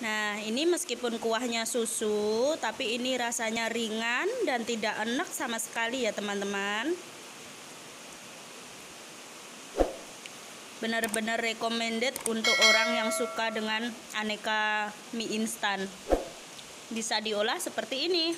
Nah, ini meskipun kuahnya susu, tapi ini rasanya ringan dan tidak enak sama sekali ya, teman-teman. Benar-benar recommended untuk orang yang suka dengan aneka mie instan. Bisa diolah seperti ini.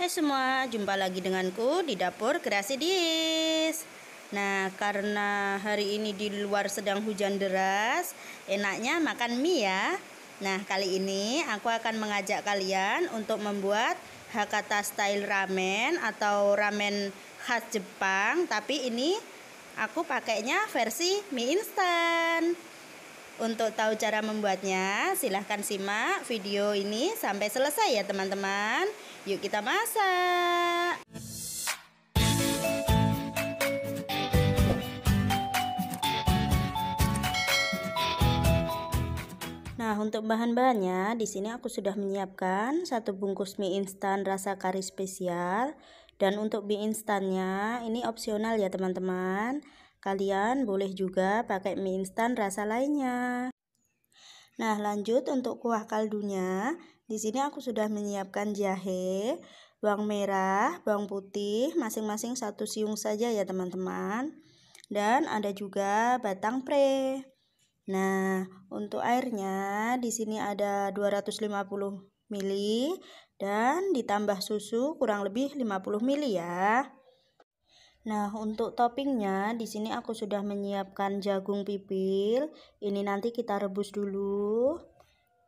Hai semua, jumpa lagi denganku di dapur kreasi dis. Nah, karena hari ini di luar sedang hujan deras, enaknya makan mie ya. Nah, kali ini aku akan mengajak kalian untuk membuat Hakata style ramen atau ramen khas Jepang, tapi ini aku pakainya versi mie instan. Untuk tahu cara membuatnya, silahkan simak video ini sampai selesai ya teman-teman. Yuk kita masak. untuk bahan-bahannya, di sini aku sudah menyiapkan satu bungkus mie instan rasa kari spesial. Dan untuk mie instannya, ini opsional ya teman-teman. Kalian boleh juga pakai mie instan rasa lainnya. Nah, lanjut untuk kuah kaldunya. Di sini aku sudah menyiapkan jahe, bawang merah, bawang putih, masing-masing satu siung saja ya teman-teman. Dan ada juga batang pre. Nah, untuk airnya di sini ada 250 ml dan ditambah susu kurang lebih 50 ml ya. Nah, untuk toppingnya di sini aku sudah menyiapkan jagung pipil. Ini nanti kita rebus dulu.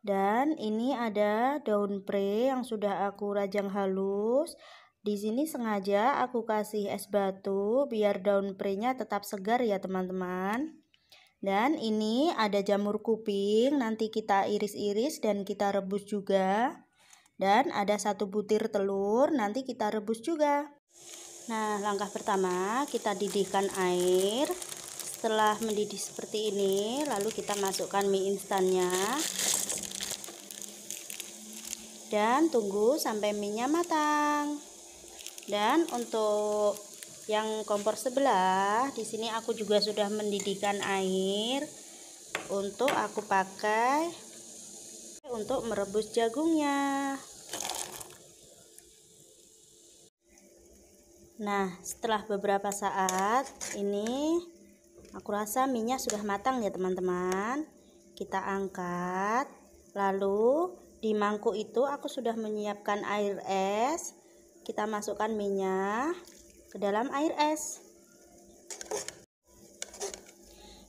Dan ini ada daun pre yang sudah aku rajang halus. Di sini sengaja aku kasih es batu biar daun pre-nya tetap segar ya, teman-teman. Dan ini ada jamur kuping, nanti kita iris-iris dan kita rebus juga. Dan ada satu butir telur, nanti kita rebus juga. Nah, langkah pertama kita didihkan air. Setelah mendidih seperti ini, lalu kita masukkan mie instannya. Dan tunggu sampai minyak matang. Dan untuk yang kompor sebelah di sini aku juga sudah mendidihkan air untuk aku pakai untuk merebus jagungnya nah setelah beberapa saat ini aku rasa minyak sudah matang ya teman-teman kita angkat lalu di mangkuk itu aku sudah menyiapkan air es kita masukkan minyak ke dalam air es.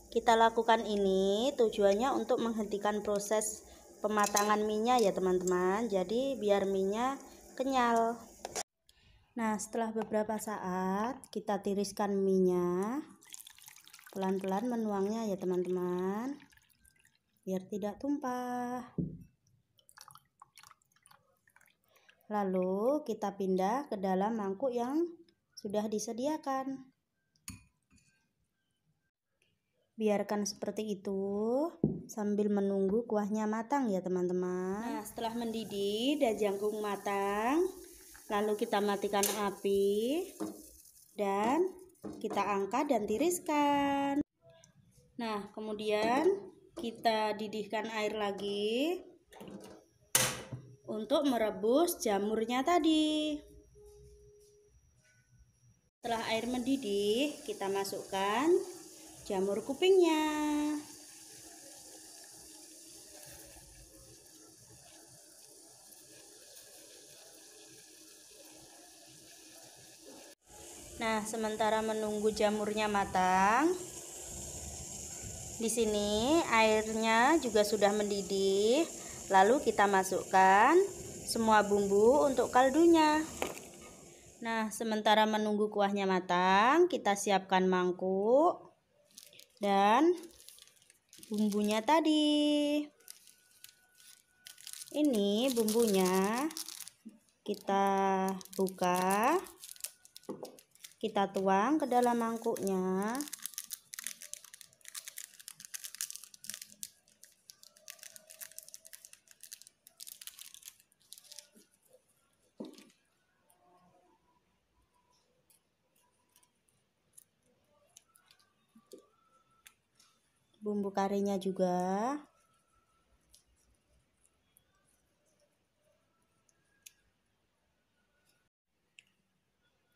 Kita lakukan ini tujuannya untuk menghentikan proses pematangan minyak ya teman-teman. Jadi biar minyak kenyal. Nah, setelah beberapa saat kita tiriskan minyak. Pelan-pelan menuangnya ya teman-teman. Biar tidak tumpah. Lalu kita pindah ke dalam mangkuk yang sudah disediakan. Biarkan seperti itu sambil menunggu kuahnya matang ya teman-teman. Nah setelah mendidih dan jangkung matang, lalu kita matikan api dan kita angkat dan tiriskan. Nah kemudian kita didihkan air lagi untuk merebus jamurnya tadi. Setelah air mendidih, kita masukkan jamur kupingnya. Nah, sementara menunggu jamurnya matang, di sini airnya juga sudah mendidih. Lalu kita masukkan semua bumbu untuk kaldunya. Nah, sementara menunggu kuahnya matang, kita siapkan mangkuk dan bumbunya tadi. Ini bumbunya kita buka, kita tuang ke dalam mangkuknya. bumbu karinya juga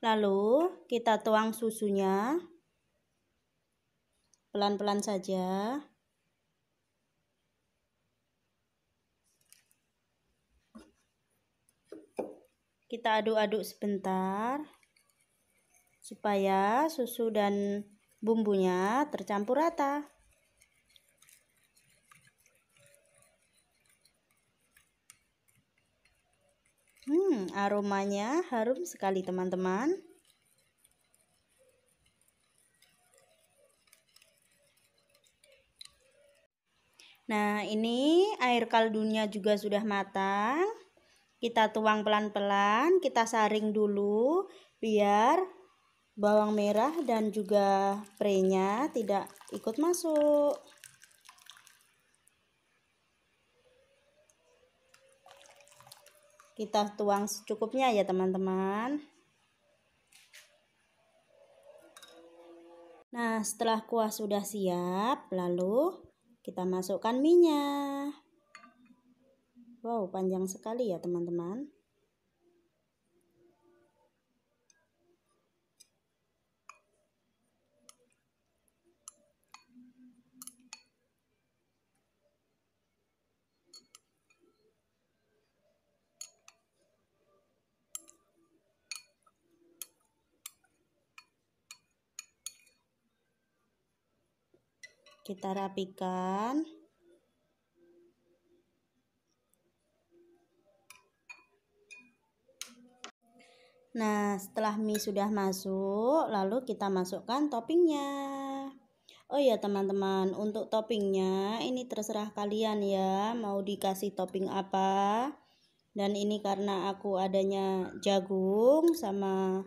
lalu kita tuang susunya pelan-pelan saja kita aduk-aduk sebentar supaya susu dan bumbunya tercampur rata. aromanya harum sekali teman-teman. Nah, ini air kaldunya juga sudah matang. Kita tuang pelan-pelan, kita saring dulu biar bawang merah dan juga prenya tidak ikut masuk. kita tuang secukupnya ya teman-teman nah setelah kuah sudah siap lalu kita masukkan minyak wow panjang sekali ya teman-teman kita rapikan Nah, setelah mie sudah masuk, lalu kita masukkan toppingnya. Oh ya teman-teman, untuk toppingnya ini terserah kalian ya, mau dikasih topping apa. Dan ini karena aku adanya jagung sama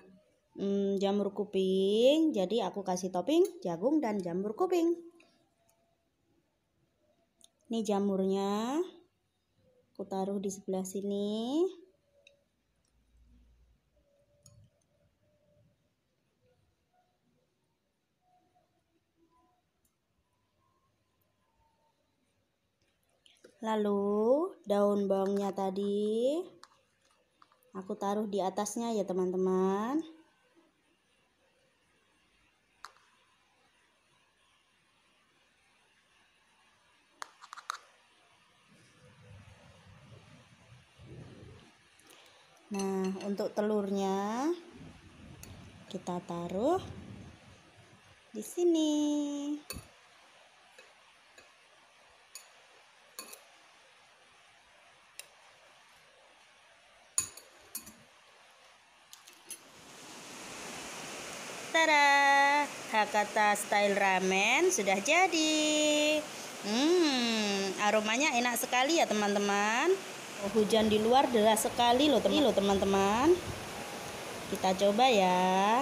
hmm, jamur kuping, jadi aku kasih topping jagung dan jamur kuping ini jamurnya aku taruh di sebelah sini lalu daun bawangnya tadi aku taruh di atasnya ya teman-teman Nah, untuk telurnya kita taruh di sini. Tada! Hakata style ramen sudah jadi. Hmm, aromanya enak sekali ya teman-teman. Hujan di luar deras sekali loh teman-teman. Kita coba ya.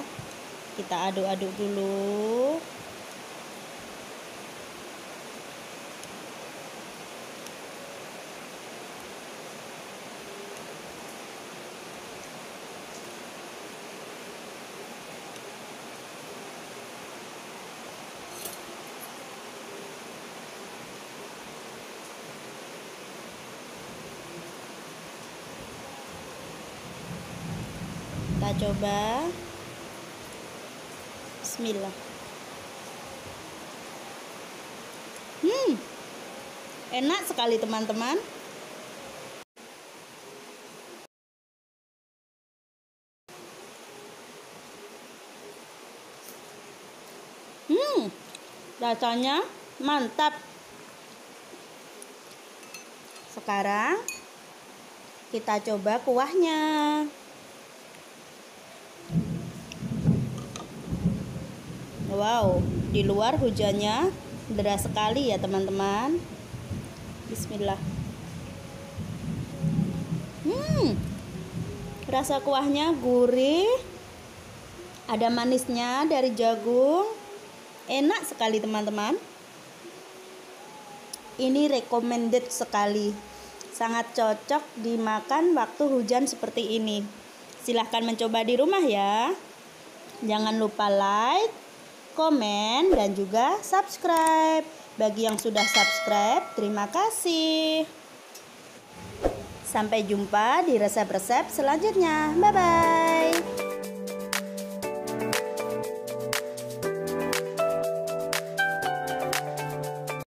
Kita aduk-aduk dulu. coba bismillah hmm enak sekali teman-teman hmm rasanya mantap sekarang kita coba kuahnya Wow, di luar hujannya deras sekali ya teman-teman. Bismillah. Hmm, rasa kuahnya gurih, ada manisnya dari jagung, enak sekali teman-teman. Ini recommended sekali, sangat cocok dimakan waktu hujan seperti ini. Silahkan mencoba di rumah ya. Jangan lupa like, komen, dan juga subscribe. Bagi yang sudah subscribe, terima kasih. Sampai jumpa di resep-resep selanjutnya. Bye-bye.